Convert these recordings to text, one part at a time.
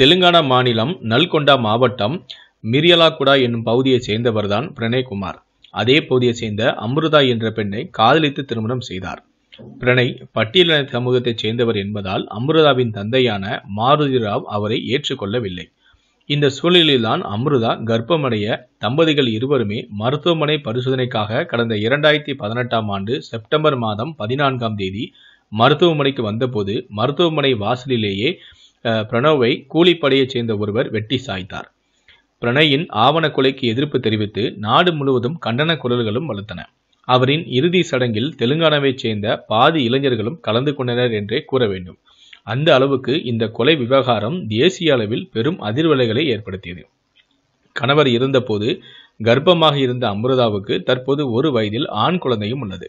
தெலுங்கானா மாநிலம் நல்கொண்டா மாவட்டம் மிரியலாக்குடா என்னும் பகுதியைச் சேர்ந்தவர்தான் பிரணய்குமார் அதே பகுதியைச் சேர்ந்த அம்ருதா என்ற பெண்ணை காதலித்து திருமணம் செய்தார் பிரணய் பட்டியலின சமூகத்தைச் சேர்ந்தவர் என்பதால் அம்ருதாவின் தந்தையான மாருதி ராவ் அவரை ஏற்றுக்கொள்ளவில்லை இந்த சூழலில்தான் அம்ருதா கர்ப்பமடைய தம்பதிகள் இருவருமே மருத்துவமனை பரிசோதனைக்காக கடந்த இரண்டாயிரத்தி பதினெட்டாம் ஆண்டு செப்டம்பர் மாதம் பதினான்காம் தேதி மருத்துவமனைக்கு வந்தபோது மருத்துவமனை வாசலிலேயே பிரணவை கூலிப்படையைச் சேர்ந்த ஒருவர் வெட்டி சாய்த்தார் பிரணயின் ஆவண கொலைக்கு எதிர்ப்பு தெரிவித்து நாடு முழுவதும் கண்டன குரல்களும் வலுத்தன அவரின் இறுதி சடங்கில் தெலுங்கானாவைச் சேர்ந்த பாதி இளைஞர்களும் கலந்து கொண்டனர் என்றே கூற வேண்டும் அந்த அளவுக்கு இந்த கொலை விவகாரம் தேசிய அளவில் பெரும் அதிர்வலைகளை ஏற்படுத்தியது கணவர் இருந்தபோது கர்ப்பமாக இருந்த அமிர்தாவுக்கு தற்போது ஒரு வயதில் ஆண் குழந்தையும் உள்ளது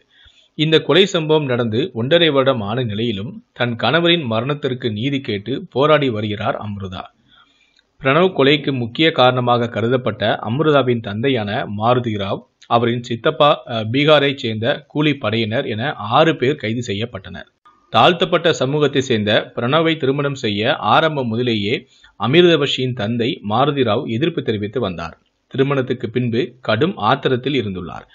இந்த கொலை சம்பவம் நடந்து ஒன்றரை வருடம் ஆன நிலையிலும் தன் கணவரின் மரணத்திற்கு நீதி கேட்டு போராடி வருகிறார் அம்ருதா பிரணவ் கொலைக்கு முக்கிய காரணமாக கருதப்பட்ட அம்ருதாவின் தந்தையான மாருதி ராவ் அவரின் சித்தப்பா பீகாரைச் சேர்ந்த கூலி படையினர் என ஆறு பேர் கைது செய்யப்பட்டனர் தாழ்த்தப்பட்ட சமூகத்தைச் சேர்ந்த பிரணவை திருமணம் செய்ய ஆரம்ப முதலேயே அமிர்தபஷியின் தந்தை மாருதி ராவ் எதிர்ப்பு தெரிவித்து வந்தார் திருமணத்துக்கு பின்பு கடும் ஆத்திரத்தில் இருந்துள்ளார்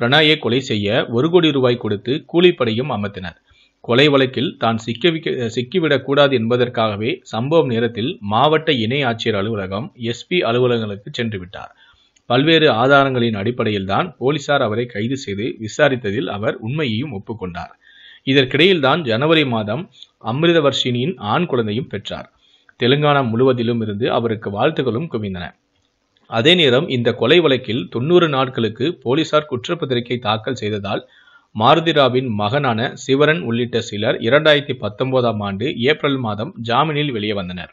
பிரணாயை கொலை செய்ய ஒரு கோடி ரூபாய் கொடுத்து கூலிப்படையும் அமர்த்தினர் கொலை வழக்கில் தான் சிக்கிவிக்க சிக்கிவிடக்கூடாது என்பதற்காகவே சம்பவம் நேரத்தில் மாவட்ட இணை ஆட்சியர் அலுவலகம் எஸ்பி அலுவலகங்களுக்கு சென்று விட்டார் பல்வேறு ஆதாரங்களின் அடிப்படையில் தான் போலீசார் அவரை கைது செய்து விசாரித்ததில் அவர் உண்மையையும் ஒப்புக்கொண்டார் இதற்கிடையில்தான் ஜனவரி மாதம் அமிர்தவர்ஷினியின் ஆண் குழந்தையும் பெற்றார் தெலுங்கானா முழுவதிலும் இருந்து அவருக்கு வாழ்த்துகளும் குவிந்தன அதே நேரம் இந்த கொலை வழக்கில் தொண்ணூறு நாட்களுக்கு போலீசார் குற்றப்பத்திரிகை தாக்கல் செய்ததால் மாருதிராவின் மகனான சிவரன் உள்ளிட்ட சிலர் இரண்டாயிரத்தி பத்தொன்பதாம் ஆண்டு ஏப்ரல் மாதம் ஜாமீனில் வெளியே வந்தனர்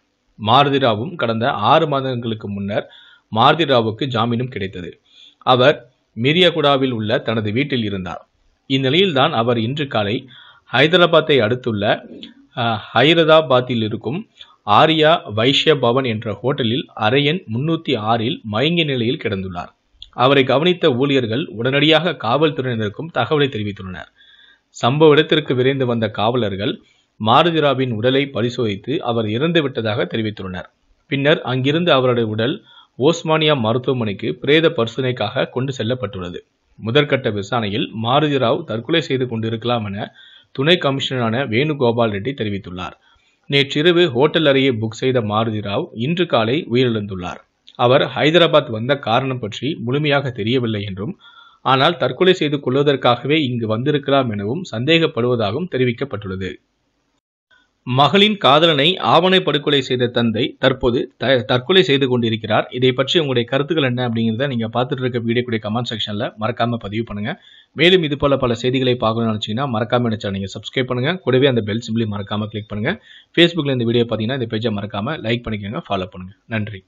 மாருதிராவும் கடந்த ஆறு மாதங்களுக்கு முன்னர் மாருதிராவுக்கு ஜாமீனும் கிடைத்தது அவர் மிரியகுடாவில் உள்ள தனது வீட்டில் இருந்தார் இந்நிலையில்தான் அவர் இன்று காலை ஹைதராபாத்தை அடுத்துள்ள ஹைதராபாத்தில் இருக்கும் ஆர்யா வைஷ்ய பவன் என்ற ஹோட்டலில் அரையன் முன்னூற்றி ஆறில் மயங்கிய நிலையில் கிடந்துள்ளார் அவரை கவனித்த ஊழியர்கள் உடனடியாக காவல்துறையினருக்கும் தகவலை தெரிவித்துள்ளனர் சம்பவ இடத்திற்கு விரைந்து வந்த காவலர்கள் மாருதிராவின் உடலை பரிசோதித்து அவர் இறந்து விட்டதாக தெரிவித்துள்ளனர் பின்னர் அங்கிருந்து அவருடைய உடல் ஓஸ்மானியா மருத்துவமனைக்கு பிரேத பரிசோதனைக்காக கொண்டு செல்லப்பட்டுள்ளது முதற்கட்ட விசாரணையில் மாருதிராவ் தற்கொலை செய்து கொண்டிருக்கலாம் என துணை கமிஷனரான வேணுகோபால் ரெட்டி தெரிவித்துள்ளார் நேற்றிரவு ஹோட்டல் அறையை புக் செய்த மாருதி ராவ் இன்று காலை உயிரிழந்துள்ளார் அவர் ஹைதராபாத் வந்த காரணம் பற்றி முழுமையாக தெரியவில்லை என்றும் ஆனால் தற்கொலை செய்து கொள்வதற்காகவே இங்கு வந்திருக்கலாம் எனவும் சந்தேகப்படுவதாகவும் தெரிவிக்கப்பட்டுள்ளது மகளின் காதலனை ஆவணை படுகொலை செய்த தந்தை தற்போது த தற்கொலை செய்து கொண்டிருக்கிறார் இதை பற்றி உங்களுடைய கருத்துக்கள் என்ன அப்படிங்கிறத நீங்கள் பார்த்துட்டு இருக்க கூடிய கமெண்ட் செக்ஷனில் மறக்காமல் பதிவு பண்ணுங்கள் மேலும் இது போல பல செய்திகளை பார்க்கணும்னு நினைச்சீங்கன்னா மறக்காமல் நினைச்சா நீங்கள் சப்ஸ்கிரைப் பண்ணுங்கள் கூடவே அந்த பெல் சிம்பிளி மறக்காமல் கிளிக் பண்ணுங்கள் ஃபேஸ்புக்கில் இந்த வீடியோ பார்த்தீங்கன்னா இந்த பேஜை மறக்காமல் லைக் பண்ணிக்கோங்க ஃபாலோ பண்ணுங்கள் நன்றி